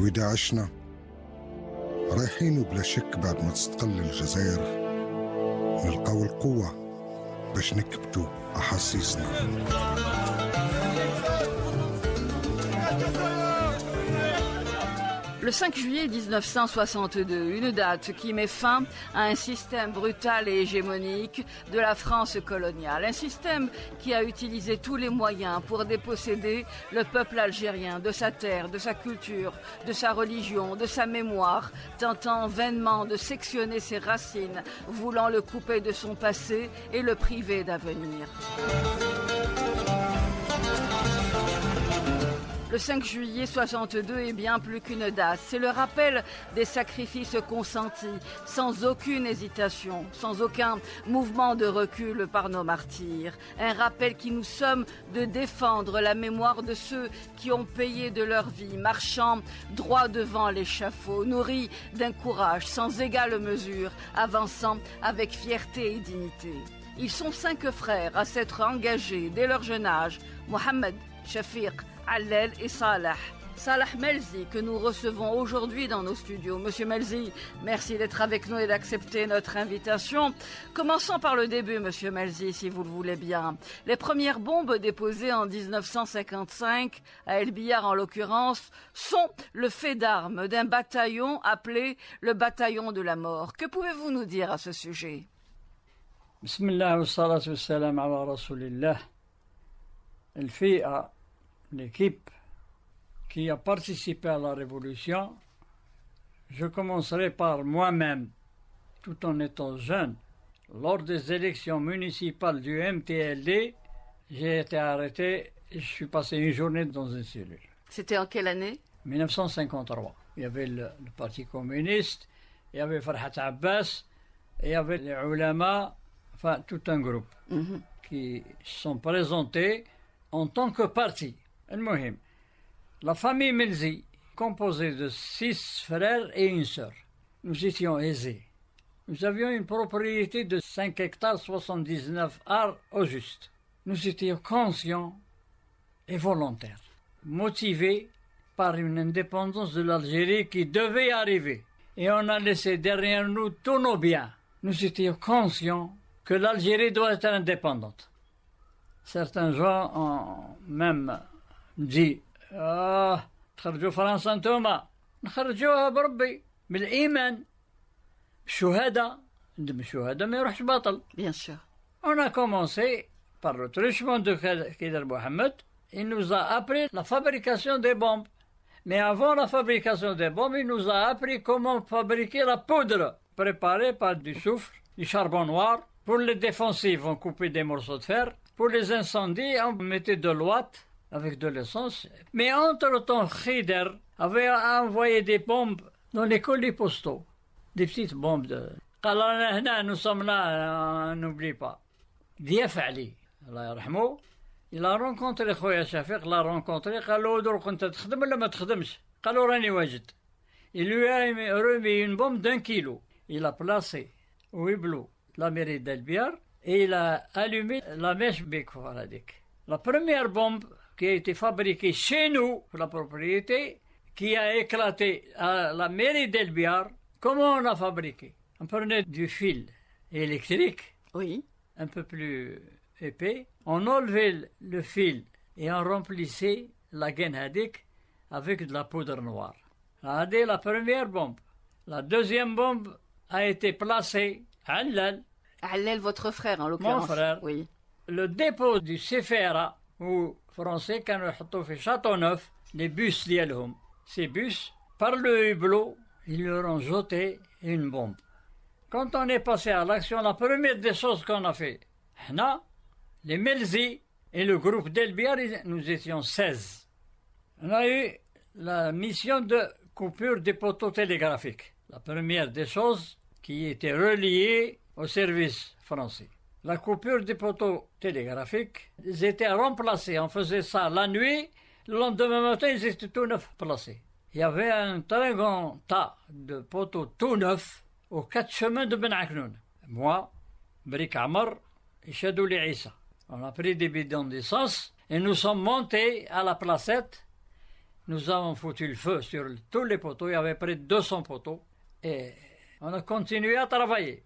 ودا عشنا رايحين بلا شك بعد ما تستقل الجزائر نلقاو القوة باش نكبتو أحاسيسنا Le 5 juillet 1962, une date qui met fin à un système brutal et hégémonique de la France coloniale, un système qui a utilisé tous les moyens pour déposséder le peuple algérien de sa terre, de sa culture, de sa religion, de sa mémoire, tentant vainement de sectionner ses racines, voulant le couper de son passé et le priver d'avenir. Le 5 juillet 62 est bien plus qu'une date. C'est le rappel des sacrifices consentis, sans aucune hésitation, sans aucun mouvement de recul par nos martyrs. Un rappel qui nous sommes de défendre la mémoire de ceux qui ont payé de leur vie, marchant droit devant l'échafaud, nourris d'un courage sans égale mesure, avançant avec fierté et dignité. Ils sont cinq frères à s'être engagés dès leur jeune âge. Mohamed, Shafiq, Allel et Salah. Salah Melzi, que nous recevons aujourd'hui dans nos studios. Monsieur Melzi, merci d'être avec nous et d'accepter notre invitation. Commençons par le début, monsieur Melzi, si vous le voulez bien. Les premières bombes déposées en 1955, à El Bihar en l'occurrence, sont le fait d'armes d'un bataillon appelé le bataillon de la mort. Que pouvez-vous nous dire à ce sujet Bismillah wa salatu wa salam rasulillah l'équipe qui a participé à la Révolution, je commencerai par moi-même, tout en étant jeune. Lors des élections municipales du MTLD, j'ai été arrêté et je suis passé une journée dans une cellule. C'était en quelle année 1953. Il y avait le, Parti communiste, il y avait Farhat Abbas, il y avait les ulama, enfin tout un groupe mhm. qui sont présentés en tant que parti. La famille Melzi, composée de six frères et une sœur. Nous étions aisés. Nous avions une propriété de 5 hectares 79 arts au juste. Nous étions conscients et volontaires, motivés par une indépendance de l'Algérie qui devait arriver. Et on a laissé derrière nous tous nos biens. Nous étions conscients que l'Algérie doit être indépendante. Certains gens ont même ah, on a commencé par le truchement de Kider Mohamed, il nous a appris la fabrication des bombes. Mais avant la fabrication des bombes, il nous a appris comment fabriquer la poudre préparée par du soufre, du charbon noir. Pour les défensifs, on coupait des morceaux de fer. Pour les incendies, on mettait de l'ouate avec de l'essence. Mais entre-temps, Khider avait envoyé des bombes dans les colis postaux, des petites bombes de... nous sommes là, euh, n'oublie pas. Allah Ali, il a rencontré Khoya Shafiq, l'a rencontré, il il lui a remis une bombe d'un kilo. Il a placé au hublot la mairie d'Albiar et il a allumé la mèche Bek La première bombe qui a été fabriqué chez nous, la propriété, qui a éclaté à la mairie d'Elbiar. Comment on a fabriqué On prenait du fil électrique, oui. un peu plus épais, on enlevait le fil et on remplissait la gaine Hadik avec de la poudre noire. Regardez la première bombe. La deuxième bombe a été placée à À l'al, votre frère en l'occurrence. Mon frère. Oui. Le dépôt du Sefera, où Français كانوا château neuf les bus liés à l'homme. ces bus, par le hublot, ils leur ont jeté une bombe. Quand on est passé à l'action, la première des choses qu'on a fait, les Melzi et le groupe d'Elbiar, nous étions 16. On a eu la mission de coupure des poteaux télégraphiques, la première des choses qui était reliée au service français la coupure des poteaux télégraphiques, ils étaient remplacés. On faisait ça la nuit, le lendemain matin, ils étaient tout neufs placés. Il y avait un très grand tas de poteaux tout neufs aux quatre chemins de Ben Aknoun. Moi, Brik Amar et Shadouli Issa. On a pris des bidons d'essence et nous sommes montés à la placette. Nous avons foutu le feu sur tous les poteaux. Il y avait près de 200 poteaux. Et on a continué à travailler.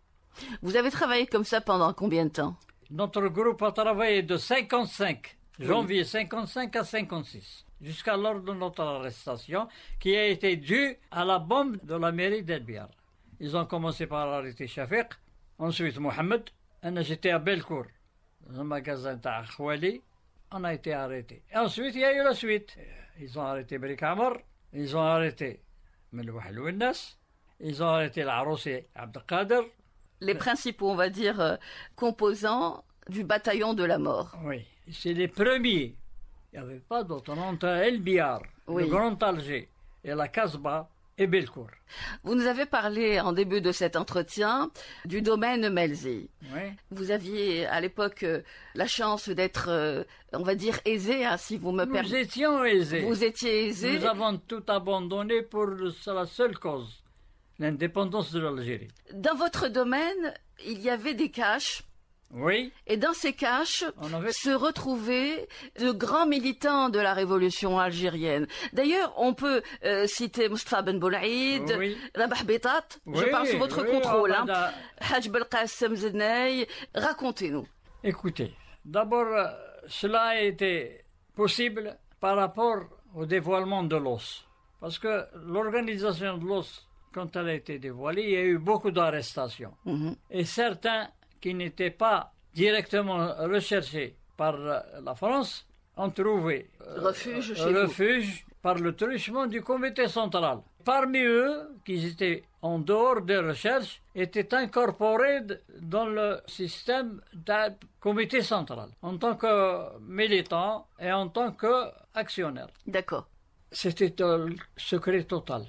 Vous avez travaillé comme ça pendant combien de temps Notre groupe a travaillé de 55, janvier 55 à 56, jusqu'à l'heure de notre arrestation, qui a été due à la bombe de la mairie d'Elbiar. Ils ont commencé par arrêter Shafiq, ensuite Mohamed. J'étais à Belcourt, dans le magasin d'Akhwali. On a été arrêté. Ensuite, il y a eu la suite. Ils ont arrêté Brikamar, ils ont arrêté Melwahel Winnas, ils ont arrêté l'arrosé Abdelkader, les principaux, on va dire, euh, composants du bataillon de la mort. Oui, c'est les premiers. Il n'y avait pas d'autre. On hein. entre El Biar, le Grand Alger et la Casbah et Belcourt. Vous nous avez parlé en début de cet entretien du domaine Melzi. Oui. Vous aviez à l'époque euh, la chance d'être, euh, on va dire, aisé, hein, si vous me permettez. Nous étions aisés. Vous étiez aisés. Nous avons tout abandonné pour la seule cause l'indépendance de l'Algérie. Dans votre domaine, il y avait des caches. Oui. Et dans ces caches se retrouvaient de grands militants de la révolution algérienne. D'ailleurs, on peut euh, citer Mustafa Ben Boulaïd, Rabah Betat, je parle sous votre contrôle, hein. Ben racontez-nous. Écoutez, d'abord, euh, cela a été possible par rapport au dévoilement de l'os. Parce que l'organisation de l'os quand elle a été dévoilée, il y a eu beaucoup d'arrestations. Mhm. Et certains qui n'étaient pas directement recherchés par euh, la France ont trouvé euh, refuge, refuge par le truchement du comité central. Parmi eux, qui étaient en dehors des recherches, étaient incorporés dans le système d'un comité central, en tant que militants et en tant qu'actionnaires. D'accord. C'était un secret total.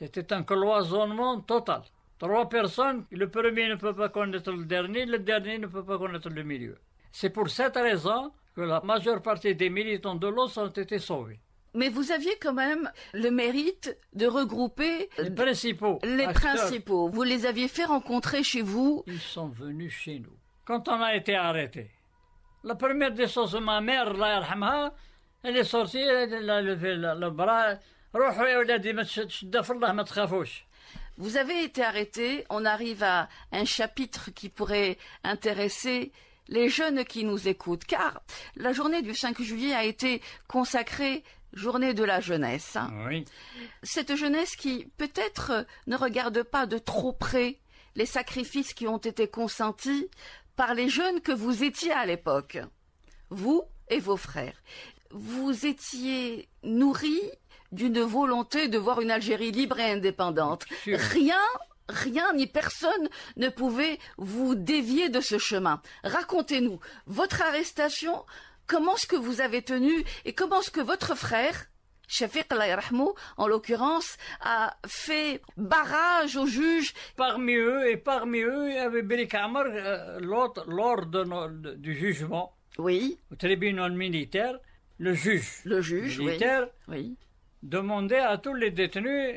C'était un cloisonnement total. Trois personnes, le premier ne peut pas connaître le dernier, le dernier ne peut pas connaître le milieu. C'est pour cette raison que la majeure partie des militants de l'eau ont été sauvés. Mais vous aviez quand même le mérite de regrouper les principaux. Les principaux. Vous les aviez fait rencontrer chez vous. Ils sont venus chez nous. Quand on a été arrêté, la première des choses, ma mère, la elle est sortie, elle a levé le bras, vous avez été arrêté. On arrive à un chapitre qui pourrait intéresser les jeunes qui nous écoutent, car la journée du 5 juillet a été consacrée journée de la jeunesse. Cette jeunesse qui peut-être ne regarde pas de trop près les sacrifices qui ont été consentis par les jeunes que vous étiez à l'époque, vous et vos frères. Vous étiez nourris d'une volonté de voir une Algérie libre et indépendante. Rien rien ni personne ne pouvait vous dévier de ce chemin. Racontez-nous votre arrestation, comment est-ce que vous avez tenu et comment est-ce que votre frère Shafiq Layrahmou, en l'occurrence, a fait barrage au juge Parmi eux, et parmi eux, il y avait Belik Amar, euh, lors du jugement. Oui. Au tribunal militaire, le juge. Le juge, militaire, oui Demandez à tous les détenus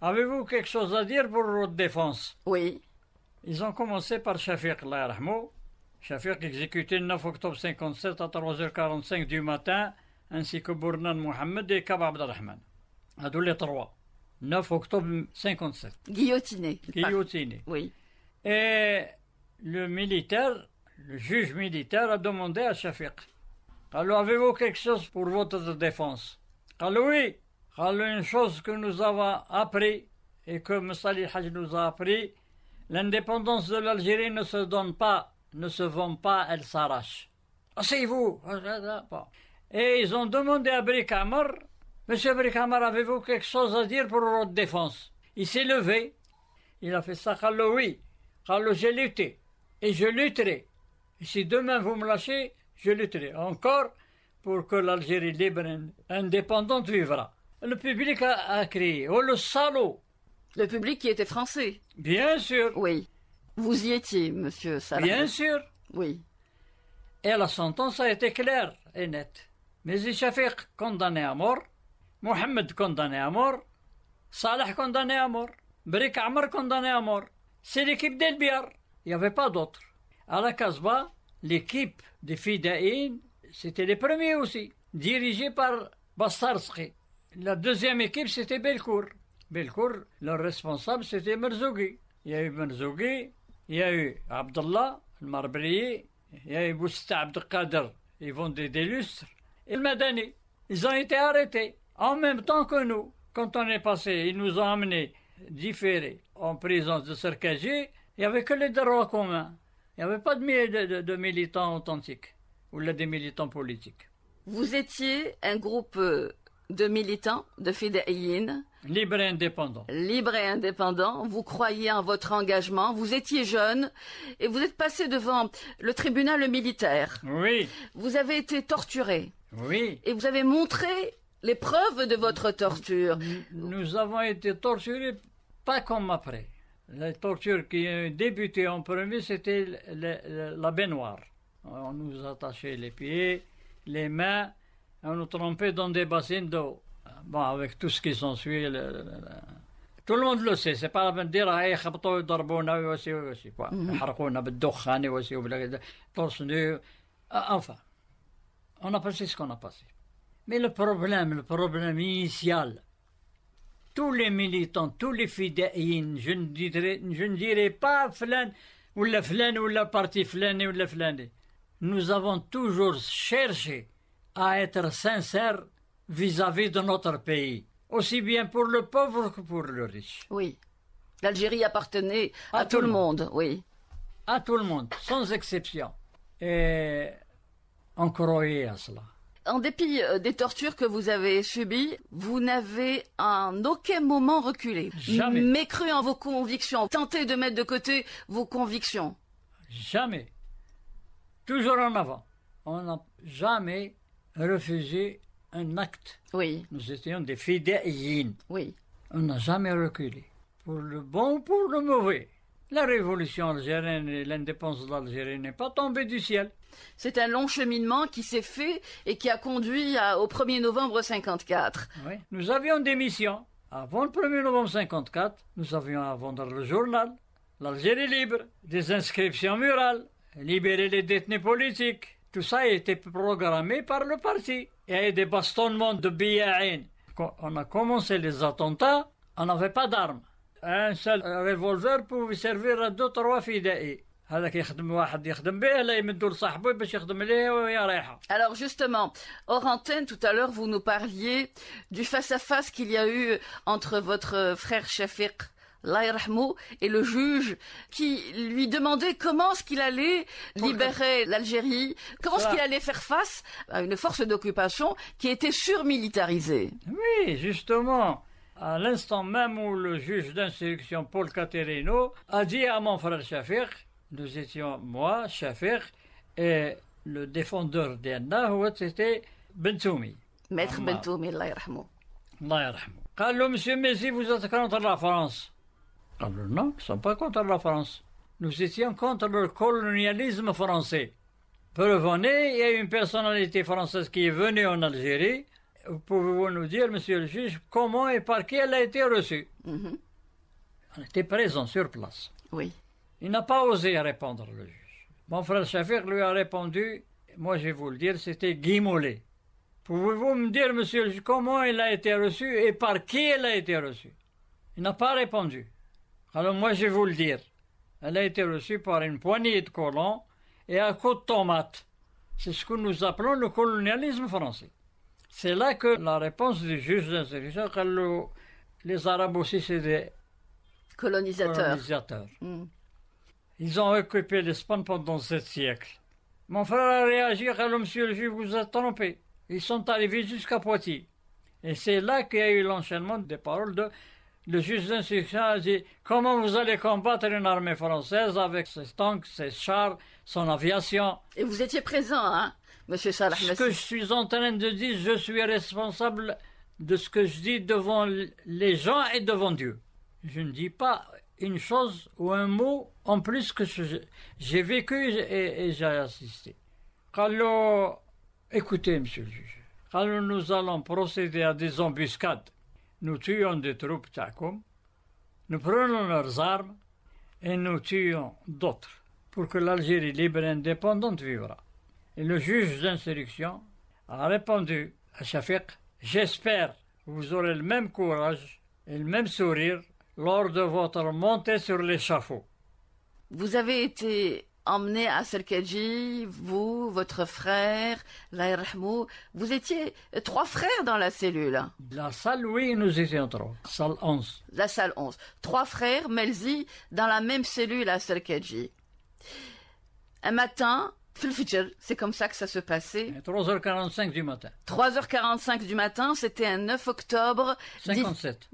Avez-vous quelque chose à dire pour votre défense Oui. Ils ont commencé par Shafiq Larmo, Shafiq exécuté le 9 octobre 57 à 3h45 du matin, ainsi que Bournan Mohamed et Kab Abdelrahman. À tous les trois. 9 octobre 57. Guillotiné. Guillotiné. Oui. Et le militaire, le juge militaire a demandé à Shafiq. Alors avez-vous quelque chose pour votre défense Alors oui. Alors, une chose que nous avons appris et que Moussali Hajj nous a appris, l'indépendance de l'Algérie ne se donne pas, ne se vend pas, elle s'arrache. Asseyez-vous Et ils ont demandé à Bricamar, Monsieur Bricamar, avez-vous quelque chose à dire pour votre défense Il s'est levé, il a fait ça, oui, j'ai lutté, et je lutterai. Et si demain vous me lâchez, je lutterai encore pour que l'Algérie libre et indépendante vivra. Le public a, crié Oh le salaud Le public qui était français Bien sûr Oui. Vous y étiez, monsieur Salah Bien sûr Oui. Et la sentence a été claire et nette. Mais Shafiq condamné à mort, Mohamed condamné à mort, Salah condamné à mort, Brik Amr condamné à mort. C'est l'équipe d'Elbiar. Il n'y avait pas d'autres. À la Casbah, l'équipe des Fidaïn, c'était les premiers aussi, dirigés par Bassarski. La deuxième équipe, c'était Belcourt. Belcourt, le responsable, c'était Merzougi. Il y a eu Merzougi, il y a eu Abdallah, le marbrillé, il y a eu Bousta Abdelkader, ils vendaient des lustres, et le Madani. Ils ont été arrêtés en même temps que nous. Quand on est passé, ils nous ont amenés différés en présence de Sarkozy. Il n'y avait que les droits communs. Il n'y avait pas de, de militants authentiques ou des militants politiques. Vous étiez un groupe euh, de militants, de fédéines. Libre et indépendant. Libre et indépendant. Vous croyez en votre engagement. Vous étiez jeune et vous êtes passé devant le tribunal militaire. Oui. Vous avez été torturé. Oui. Et vous avez montré les preuves de votre torture. Nous avons été torturés pas comme après. La torture qui a débuté en premier, c'était la baignoire. On nous attachait les pieds, les mains on nous trompait dans des bassines d'eau. Bon, avec tout ce qui s'ensuit. suit. Tout le monde le sait, c'est pas la dire ah, eh, eh, ils eh, aussi quoi. Mm-hmm. aussi ah, Enfin, on a passé ce qu'on a passé. Mais le problème, le problème initial, tous les militants, tous les fidèles, je ne dirais, je ne pas flan ou la flan ou la partie flan, ou la flan, Nous avons toujours cherché à être sincère vis-à-vis de notre pays, aussi bien pour le pauvre que pour le riche. Oui. L'Algérie appartenait à, tout, le monde. oui. À tout le monde, sans exception. Et on croyait à cela. En dépit euh, des tortures que vous avez subies, vous n'avez en aucun moment reculé. Jamais. cru en vos convictions. tenté de mettre de côté vos convictions. Jamais. Toujours en avant. On n'a jamais refusé un acte. Oui. Nous étions des fidèles. Oui. On n'a jamais reculé. Pour le bon, ou pour le mauvais. La révolution algérienne et l'indépendance de l'Algérie n'est pas tombée du ciel. C'est un long cheminement qui s'est fait et qui a conduit au 1er novembre 54. Oui. Nous avions des missions. Avant le 1er novembre 54, nous avions à vendre le journal, l'Algérie libre, des inscriptions murales, libérer les détenus politiques, tout ça a été programmé par le parti. Il y a eu des bastonnements de billets. Quand on a commencé les attentats, on n'avait pas d'armes. Un seul revolver pouvait servir à deux, trois fidèles. Alors justement, hors tout à l'heure, vous nous parliez du face-à-face qu'il y a eu entre votre frère Shafiq et le juge qui lui demandait comment est-ce qu'il allait libérer l'Algérie, comment est-ce qu'il allait faire face à une force d'occupation qui était surmilitarisée. Oui, justement. À l'instant même où le juge d'instruction Paul Caterino a dit à mon frère Shafir, nous étions moi, Shafir, et le défendeur d'Anna, c'était Bentoumi. Maître Bentoumi, Allah rahmou. Allah Monsieur Messi, vous êtes contre la France. Alors non, ils ne sont pas contre la France. Nous étions contre le colonialisme français. Pour il y a une personnalité française qui est venue en Algérie. Pouvez-vous nous dire, monsieur le juge, comment et par qui elle a été reçue mhm. était présente sur place. Oui. Il n'a pas osé répondre, le juge. Mon frère Chafir lui a répondu, moi je vais vous le dire, c'était Guy Mollet. Pouvez-vous me dire, monsieur le juge, comment elle a été reçue et par qui elle a été reçue Il n'a pas répondu. Alors moi, je vais vous le dire. Elle a été reçue par une poignée de colons et à côte de tomate. C'est ce que nous appelons le colonialisme français. C'est là que la réponse du juge d'instruction, les Arabes aussi, c'est des colonisateurs. Hmm. Ils ont occupé l'Espagne pendant sept siècles. Mon frère a réagi, alors monsieur le juge, vous a trompé. Ils sont arrivés jusqu'à Poitiers. Et c'est là qu'il y a eu l'enchaînement des paroles de le juge d'instruction a dit comment vous allez combattre une armée française avec ses tanks, ses chars, son aviation. Et vous étiez présent, hein, Monsieur Salah Ce que je suis en train de dire, je suis responsable de ce que je dis devant les gens et devant Dieu. Je ne dis pas une chose ou un mot en plus que j'ai vécu et, j'ai assisté. Alors, écoutez, monsieur le juge, alors nous allons procéder à des embuscades nous tuons des troupes TACOM, nous prenons leurs armes et nous tuons d'autres pour que l'Algérie libre et indépendante vivra. Et le juge d'instruction a répondu à Shafiq J'espère que vous aurez le même courage et le même sourire lors de votre montée sur l'échafaud. Vous avez été emmené à Serkedji, vous, votre frère, vous étiez trois frères dans la cellule. La salle, oui, nous étions trois. Salle 11. La salle 11. Trois frères, Melzi, dans la même cellule à Serkedji. Un matin, c'est comme ça que ça se passait. 3h45 du matin. 3h45 du matin, c'était un 9 octobre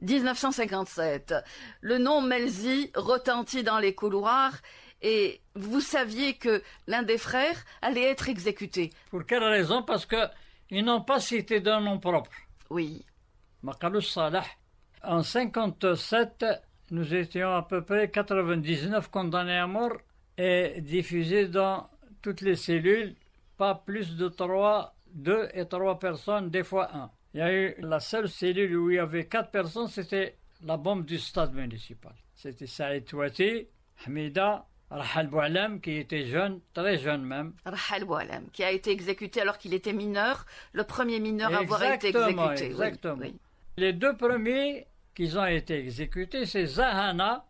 1957. Le nom Melzi retentit dans les couloirs et vous saviez que l'un des frères allait être exécuté. Pour quelle raison Parce qu'ils n'ont pas cité d'un nom propre. Oui. Salah. En 57, nous étions à peu près 99 condamnés à mort et diffusés dans toutes les cellules, pas plus de 3, deux et 3 personnes, des fois un. Il y a eu la seule cellule où il y avait 4 personnes, c'était la bombe du stade municipal. C'était Saïd Touati, Hamida, Rahal Boualem, qui était jeune, très jeune même. Rahal Boualem, qui a été exécuté alors qu'il était mineur, le premier mineur à avoir été exécuté. Exactement. Les deux premiers qui ont été exécutés, c'est Zahana,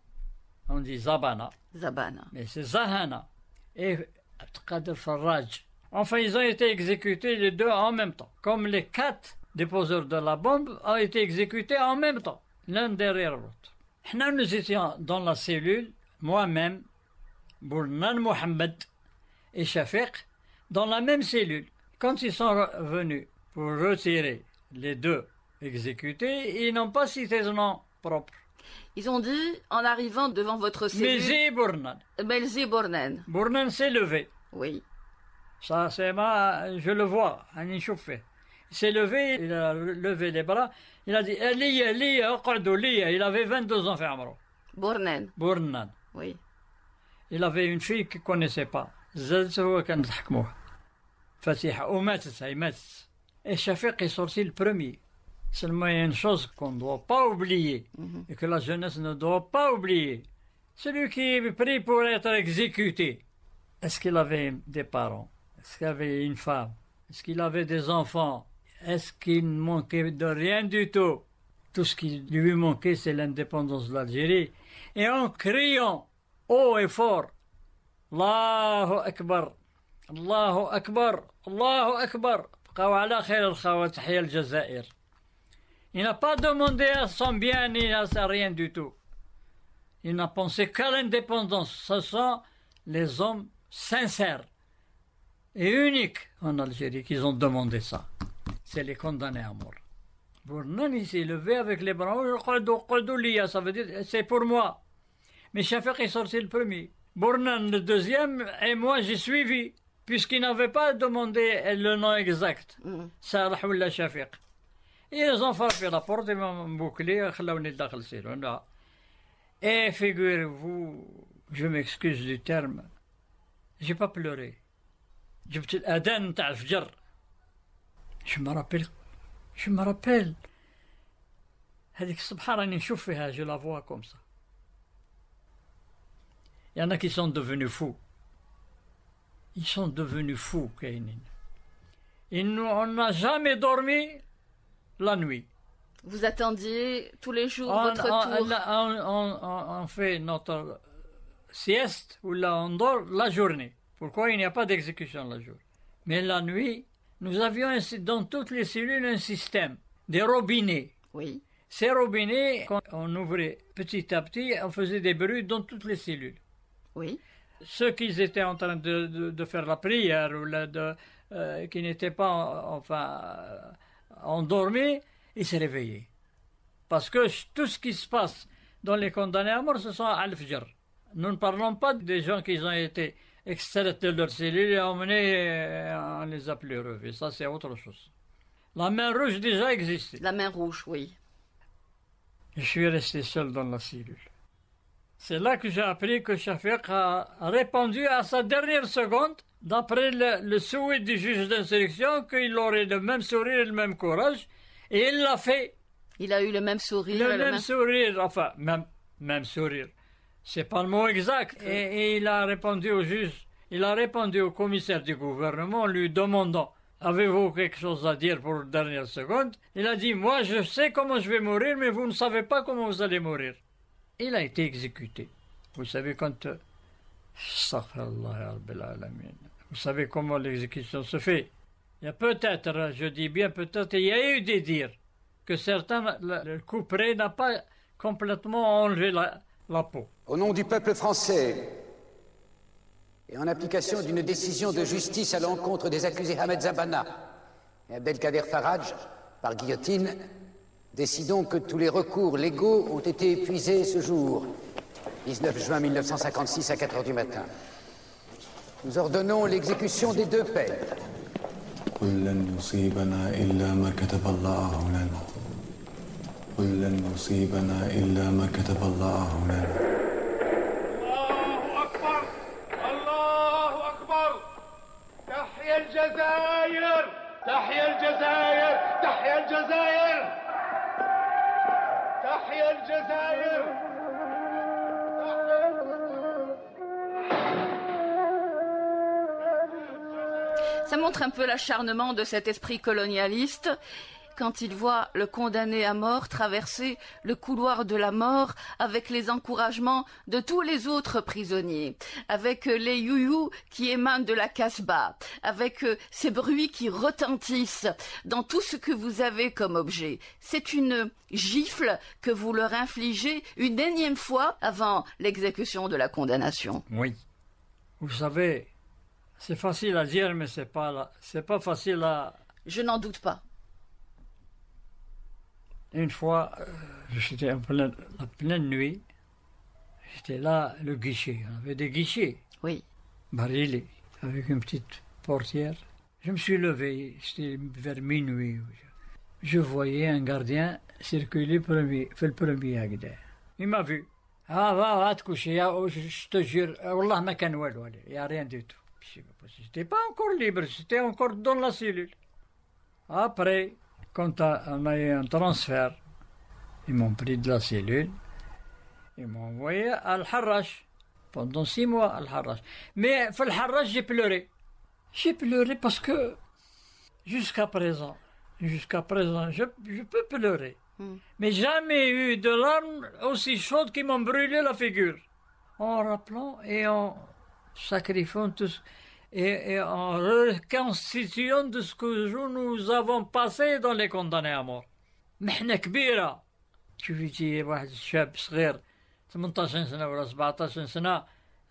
on dit Zabana. Zabana. Mais c'est Zahana et Abdelkader Farraj. Enfin, ils ont été exécutés les deux en même temps. Comme les quatre déposeurs de la bombe ont été exécutés en même temps, l'un derrière l'autre. Nous étions dans la cellule, moi-même, Bournan Mohamed et Shafiq dans la même cellule. Quand ils sont venus pour retirer les deux exécutés, ils n'ont pas cité son nom propre. Ils ont dit, en arrivant devant votre cellule... Melzi Bournan. Melzi Bournan. Bournan s'est levé. Oui. Ça, c'est ma... Je le vois, un échauffé. Il s'est levé, il a levé les bras, il a dit, eh, il avait 22 ans, Bournan. Bournan. Oui il avait une fille qu'il connaissait pas. Et Shafiq est sorti le premier. C'est il y a une chose qu'on ne doit pas oublier, mhm. et que la jeunesse ne doit pas oublier. Celui qui est pris pour être exécuté, est-ce qu'il avait des parents Est-ce qu'il avait une femme Est-ce qu'il avait des enfants Est-ce qu'il ne manquait de rien du tout Tout ce qui lui manquait, c'est l'indépendance de l'Algérie. Et en criant haut et fort. Allahu akbar, Allahu akbar, Allahu akbar, Il n'a pas demandé à son bien ni à rien du tout. Il n'a pensé qu'à l'indépendance. Ce sont les hommes sincères et uniques en Algérie qui ont demandé ça. C'est les condamnés à mort. Bournan, il s'est levé avec les bras. Ça veut dire, c'est pour moi. Mais Shafiq est sorti le premier. Bournan le deuxième, et moi j'ai suivi, puisqu'il n'avait pas demandé le nom exact. Mm. Salah ou Et Ils ont fait la porte, ils m'ont bouclé, Et eh, figurez-vous, je m'excuse du terme, j'ai pas pleuré. Je me rappelle, Je me rappelle. rappelle. la vois rappelle. ça. de je comme ça. Il y en a qui sont devenus fous. Ils sont devenus fous, Kainin. nous on n'a jamais dormi la nuit. Vous attendiez tous les jours votre tour on, fait notre euh, sieste ou là on dort la journée. Pourquoi il n'y a pas d'exécution la journée Mais la nuit, nous avions dans toutes les cellules un système, des robinets. Oui. Ces robinets, quand on ouvrait petit à petit, on faisait des bruits dans toutes les cellules. Oui. Ceux qui étaient en train de, faire la prière ou de, euh, qui n'étaient pas enfin euh, endormis, ils se réveillaient. Parce que tout ce qui se passe dans les condamnés à mort, ce sont al Nous ne parlons pas des gens qui ont été extraits de leur cellule et emmenés, on euh, on les a plus revus. Ça, c'est autre chose. La main rouge déjà existait. La main rouge, oui. Je suis resté seul dans la cellule. C'est là que j'ai appris que Shafiq a répondu à sa dernière seconde, d'après le, souhait du juge d'instruction, qu'il aurait le même sourire et le même courage, et il l'a fait. Il a eu le même sourire. Le, même, sourire, enfin, même, même sourire. C'est pas le mot exact. Et, il a répondu au juge, il a répondu au commissaire du gouvernement, lui demandant Avez-vous quelque chose à dire pour la dernière seconde Il a dit Moi, je sais comment je vais mourir, mais vous ne savez pas comment vous allez mourir il a été exécuté. Vous savez, quand. Euh, Vous savez comment l'exécution se fait. Il y a peut-être, je dis bien peut-être, il y a eu des dires que certains, le couperet n'a pas complètement enlevé la, peau. Au nom du peuple français et en application d'une décision de justice à l'encontre des accusés Ahmed Zabana et Abdelkader Faraj par guillotine, Décidons que tous les recours légaux ont été épuisés ce jour, 19 juin 1956 à 4 heures du matin. Nous ordonnons l'exécution des deux pères. Ça montre un peu l'acharnement de cet esprit colonialiste quand il voit le condamné à mort traverser le couloir de la mort avec les encouragements de tous les autres prisonniers, avec euh, les youyou qui émanent de la casbah, avec euh, ces bruits qui retentissent dans tout ce que vous avez comme objet. C'est une gifle que vous leur infligez une énième fois avant l'exécution de la condamnation. Oui. Vous savez, c'est facile à dire, mais c'est pas, c'est pas facile à, je n'en doute pas. Une fois, euh, j'étais en pleine, la pleine nuit, j'étais là, le guichet. On avait des guichets. Oui. avec une petite portière. Je me suis levé, c'était vers minuit. Je voyais un gardien circuler premier, fait le premier à Il m'a vu. Ah, va, va te coucher, ah, oh, je te jure, ah, Allah ma il n'y a rien du tout. J'étais pas encore libre, j'étais encore dans la cellule. Après, quand on a eu un transfert, ils m'ont pris de la cellule, ils m'ont envoyé à al pendant six mois à al Mais à al j'ai pleuré. J'ai pleuré parce que, jusqu'à présent, jusqu'à présent, je, peux pleurer. Hmm. Mais jamais eu de larmes aussi chaudes qui m'ont brûlé la figure. En rappelant et en sacrifiant tout et, en reconstituant de ce que nous avons passé dans les condamnés à mort. Tu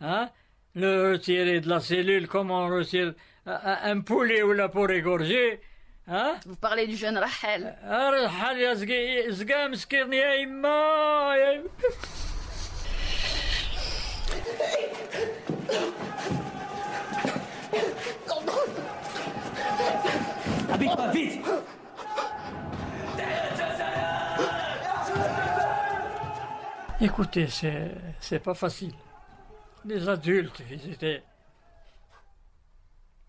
hein, le retirer de la cellule, comme on retire un poulet ou la peau égorger, Hein? Vous parlez du jeune Rachel? Habite pas vite Écoutez, c'est pas facile. Les adultes, ils étaient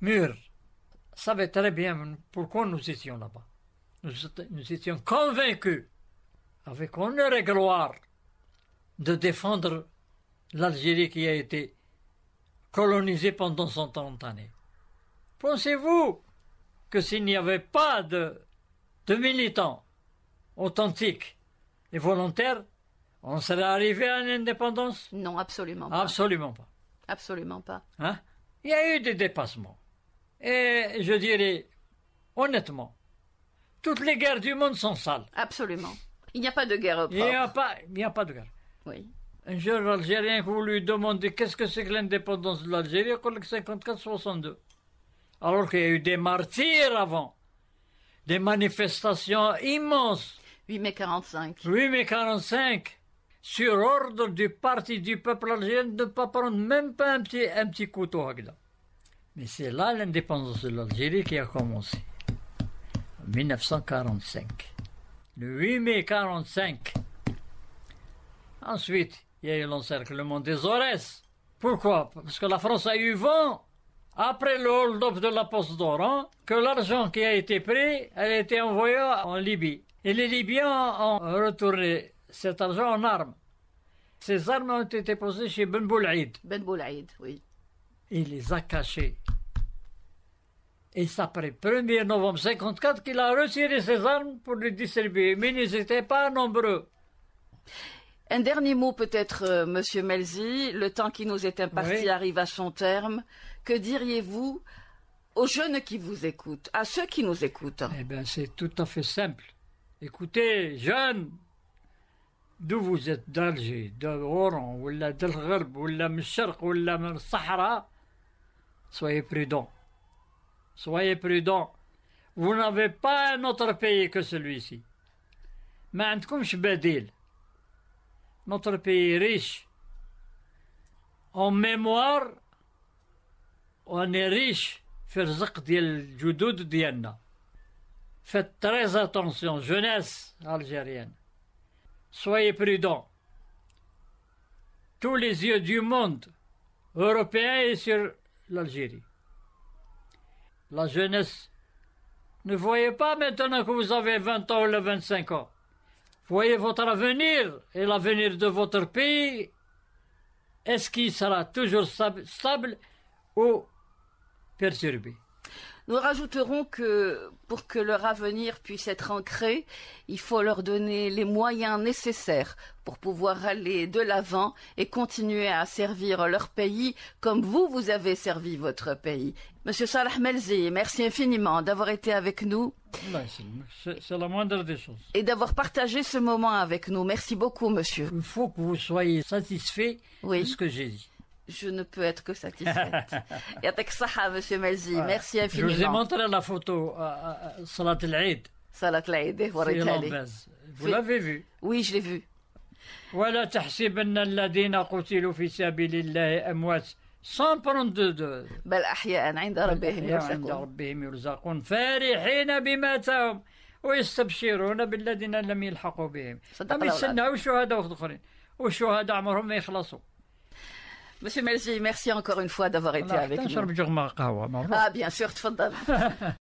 mûrs, savaient très bien pourquoi nous étions là-bas. Nous, nous, étions convaincus, avec honneur et gloire, de défendre l'Algérie qui a été colonisée pendant 130 années. Pensez-vous que s'il n'y avait pas de, de militants authentiques et volontaires, on serait arrivé à une indépendance Non, absolument pas. Absolument pas. Absolument pas. Hein? Il y a eu des dépassements. Et je dirais, honnêtement, toutes les guerres du monde sont sales. Absolument. Il n'y a pas de guerre propre. Il n'y a pas, il n'y a pas de guerre. Oui. Un jour, l'Algérien, vous lui demandez qu'est-ce que c'est que l'indépendance de l'Algérie, on 54-62 alors qu'il y a eu des martyrs avant, des manifestations immenses. 8 mai 45. 8 mai 45. Sur ordre du Parti du peuple algérien de ne pas prendre même pas un petit, un petit couteau Mais c'est là l'indépendance de l'Algérie qui a commencé. 1945. Le 8 mai 45. Ensuite, il y a eu l'encerclement des Aurès. Pourquoi Parce que la France a eu vent après le hold-up de la Poste d'Oran, hein, que l'argent qui a été pris a été envoyé en Libye. Et les Libyens ont retourné cet argent en armes. Ces armes ont été posées chez Ben Boulaïd. Ben oui. Il les a cachées. Et c'est après 1er novembre 1954 qu'il a retiré ses armes pour les distribuer. Mais ils n'étaient pas nombreux. Un dernier mot peut-être, euh, Monsieur Melzi. Le temps qui nous est imparti arrive à son terme que diriez-vous aux jeunes qui vous écoutent, à ceux qui nous écoutent Eh bien, c'est tout à fait simple. Écoutez, jeunes, d'où vous êtes d'Alger, d'Oran, ou de l'Gharb, ou de Msharq, ou de Sahara, soyez prudents. Soyez prudents. Vous n'avez pas un autre pays que celui-ci. Mais vous le dis, notre pays est riche en mémoire on est riche. الرزق ديال الجدود Faites très soyez prudents tous les yeux du monde européen et sur l'Algérie. La jeunesse, ne voyez pas maintenant que vous avez 20 ans ou 25 ans. Voyez votre avenir et l'avenir de votre pays. Est-ce qu'il sera toujours stable ou nous rajouterons que pour que leur avenir puisse être ancré, il faut leur donner les moyens nécessaires pour pouvoir aller de l'avant et continuer à servir leur pays comme vous, vous avez servi votre pays. Monsieur Salah Melzi, merci infiniment d'avoir été avec nous. C'est la moindre des Et d'avoir partagé ce moment avec nous. Merci beaucoup, monsieur. Il faut que vous soyez satisfait de ce que j'ai dit. je ne peux être que satisfaite. يعطيك الصحة monsieur Melzi, merci infiniment. Je vous ai montré la photo à euh, euh, Salat al-Aid. Salat al-Aid, وريتها eh, Vous l'avez vu Oui, je l'ai vu. ولا تحسبن الذين قتلوا في سبيل الله أموات de, بل أحياء عند ربهم يرزقون عند ربهم يرزقون فرحين بماتهم ويستبشرون بالذين لم يلحقوا بهم صدق ما يستناوش شهداء آخرين والشهداء عمرهم ما يخلصوا Monsieur Melzi, merci encore une fois d'avoir ah, été avec nous. Ah, ah bien sûr, تفضل.